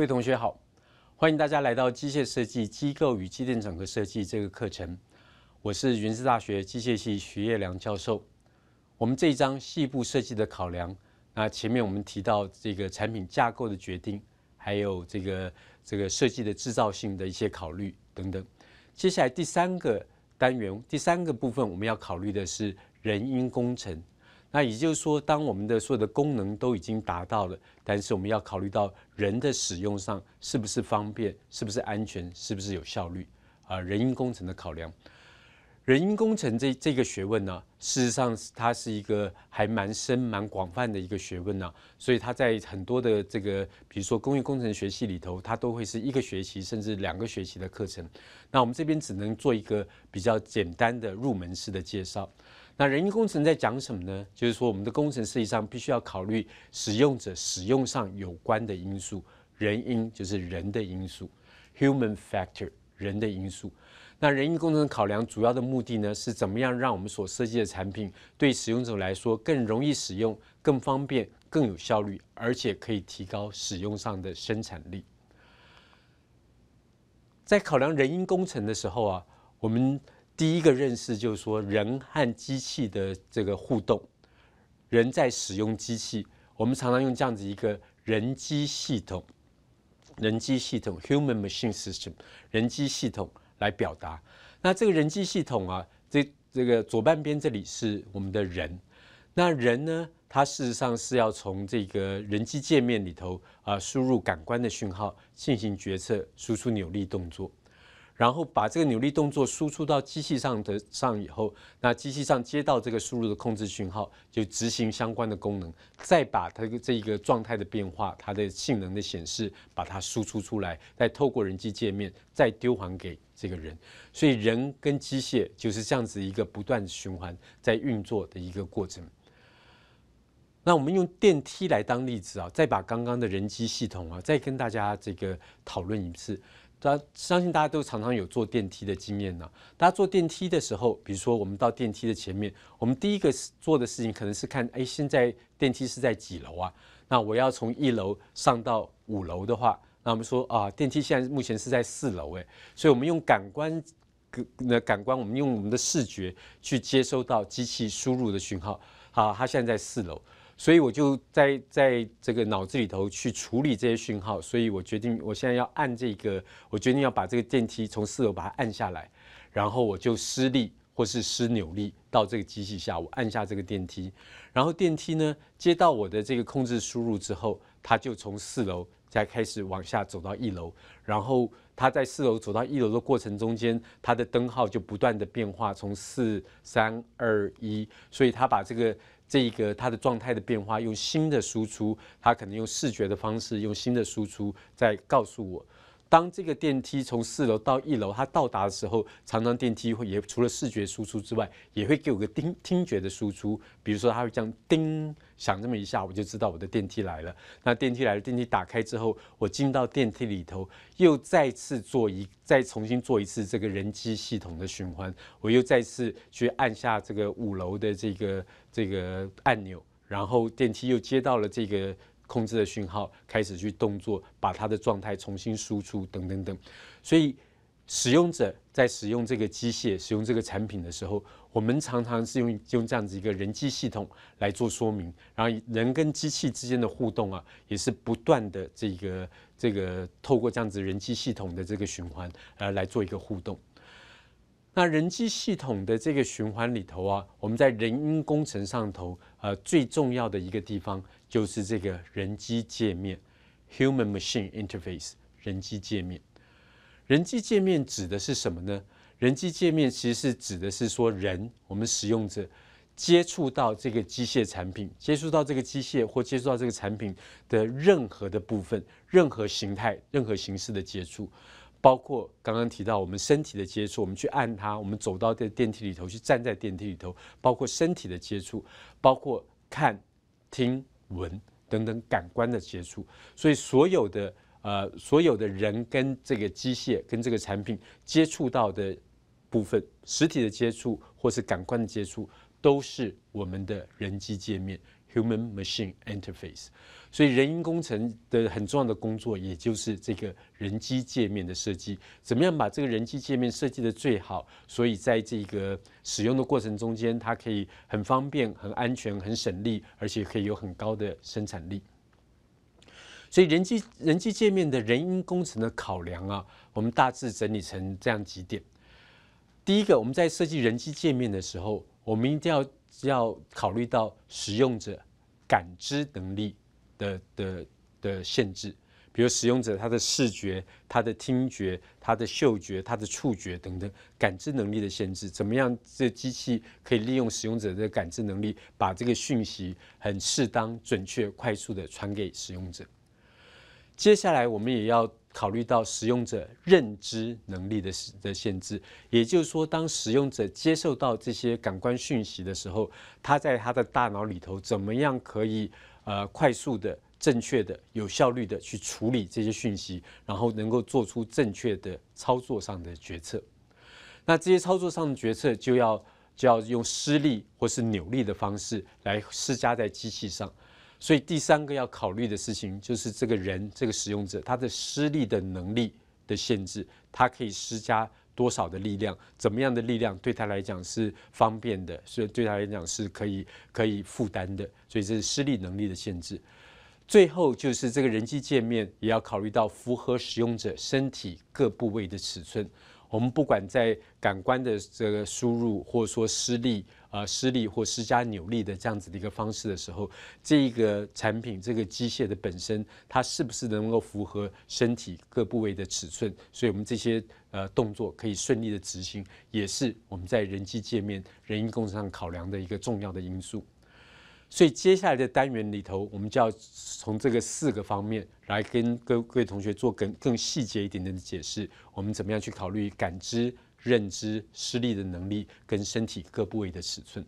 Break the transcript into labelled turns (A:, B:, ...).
A: 各位同学好，欢迎大家来到《机械设计机构与机电整合设计》这个课程。我是云师大学机械系徐业良教授。我们这一章细部设计的考量，那前面我们提到这个产品架构的决定，还有这个这个设计的制造性的一些考虑等等。接下来第三个单元，第三个部分我们要考虑的是人因工程。那也就是说，当我们的所有的功能都已经达到了，但是我们要考虑到人的使用上是不是方便，是不是安全，是不是有效率啊？人因工程的考量，人因工程这这个学问呢，事实上它是一个还蛮深、蛮广泛的一个学问呢。所以它在很多的这个，比如说工业工程学系里头，它都会是一个学期甚至两个学期的课程。那我们这边只能做一个比较简单的入门式的介绍。那人因工程在讲什么呢？就是说，我们的工程设计上必须要考虑使用者使用上有关的因素。人因就是人的因素 （human factor），人的因素。那人因工程考量主要的目的呢，是怎么样让我们所设计的产品对使用者来说更容易使用、更方便、更有效率，而且可以提高使用上的生产力。在考量人因工程的时候啊，我们第一个认识就是说，人和机器的这个互动，人在使用机器，我们常常用这样子一个人机系统，人机系统 （human-machine system） 人机系统来表达。那这个人机系统啊，这这个左半边这里是我们的人，那人呢，它事实上是要从这个人机界面里头啊，输入感官的讯号，进行决策，输出扭力动作。然后把这个扭力动作输出到机器上的上以后，那机器上接到这个输入的控制讯号，就执行相关的功能，再把它这一个状态的变化、它的性能的显示，把它输出出来，再透过人机界面再丢还给这个人。所以人跟机械就是这样子一个不断循环在运作的一个过程。那我们用电梯来当例子啊，再把刚刚的人机系统啊，再跟大家这个讨论一次。大家相信大家都常常有坐电梯的经验呢。大家坐电梯的时候，比如说我们到电梯的前面，我们第一个做的事情可能是看，哎，现在电梯是在几楼啊？那我要从一楼上到五楼的话，那我们说啊，电梯现在目前是在四楼，哎，所以我们用感官，呃，感官，我们用我们的视觉去接收到机器输入的讯号，啊，它现在在四楼。所以我就在在这个脑子里头去处理这些讯号，所以我决定，我现在要按这个，我决定要把这个电梯从四楼把它按下来，然后我就施力或是施扭力到这个机器下，我按下这个电梯，然后电梯呢接到我的这个控制输入之后，它就从四楼再开始往下走到一楼，然后它在四楼走到一楼的过程中间，它的灯号就不断的变化，从四三二一，所以它把这个。这一个他的状态的变化，用新的输出，他可能用视觉的方式，用新的输出在告诉我。当这个电梯从四楼到一楼，它到达的时候，常常电梯会也除了视觉输出之外，也会给我个听听觉的输出，比如说它会这样叮响这么一下，我就知道我的电梯来了。那电梯来了，电梯打开之后，我进到电梯里头，又再次做一再重新做一次这个人机系统的循环，我又再次去按下这个五楼的这个这个按钮，然后电梯又接到了这个。控制的讯号开始去动作，把它的状态重新输出，等等等。所以，使用者在使用这个机械、使用这个产品的时候，我们常常是用用这样子一个人机系统来做说明，然后人跟机器之间的互动啊，也是不断的这个这个透过这样子人机系统的这个循环，呃，来做一个互动。那人机系统的这个循环里头啊，我们在人因工程上头，呃，最重要的一个地方就是这个人机界面 （human-machine interface，人机界面）。人机界面指的是什么呢？人机界面其实是指的是说，人我们使用者接触到这个机械产品，接触到这个机械或接触到这个产品的任何的部分、任何形态、任何形式的接触。包括刚刚提到我们身体的接触，我们去按它，我们走到电电梯里头去站在电梯里头，包括身体的接触，包括看、听、闻等等感官的接触，所以所有的呃所有的人跟这个机械跟这个产品接触到的部分，实体的接触或是感官的接触，都是我们的人机界面。Human machine interface，所以人因工程的很重要的工作，也就是这个人机界面的设计，怎么样把这个人机界面设计的最好？所以在这个使用的过程中间，它可以很方便、很安全、很省力，而且可以有很高的生产力。所以人机人机界面的人因工程的考量啊，我们大致整理成这样几点：第一个，我们在设计人机界面的时候，我们一定要。要考虑到使用者感知能力的的的限制，比如使用者他的视觉、他的听觉、他的嗅觉、他的触觉等等感知能力的限制，怎么样这机器可以利用使用者的感知能力，把这个讯息很适当、准确、快速的传给使用者。接下来我们也要。考虑到使用者认知能力的的限制，也就是说，当使用者接受到这些感官讯息的时候，他在他的大脑里头怎么样可以呃快速的、正确的、有效率的去处理这些讯息，然后能够做出正确的操作上的决策。那这些操作上的决策就要就要用施力或是扭力的方式来施加在机器上。所以第三个要考虑的事情就是这个人，这个使用者他的施力的能力的限制，他可以施加多少的力量，怎么样的力量对他来讲是方便的，所以对他来讲是可以可以负担的。所以这是施力能力的限制。最后就是这个人机界面也要考虑到符合使用者身体各部位的尺寸。我们不管在感官的这个输入，或者说施力。呃施力或施加扭力的这样子的一个方式的时候，这一个产品、这个机械的本身，它是不是能够符合身体各部位的尺寸？所以我们这些呃动作可以顺利的执行，也是我们在人机界面、人因工程上考量的一个重要的因素。所以接下来的单元里头，我们就要从这个四个方面来跟各位同学做更更细节一点点的解释，我们怎么样去考虑感知。认知视力的能力跟身体各部位的尺寸。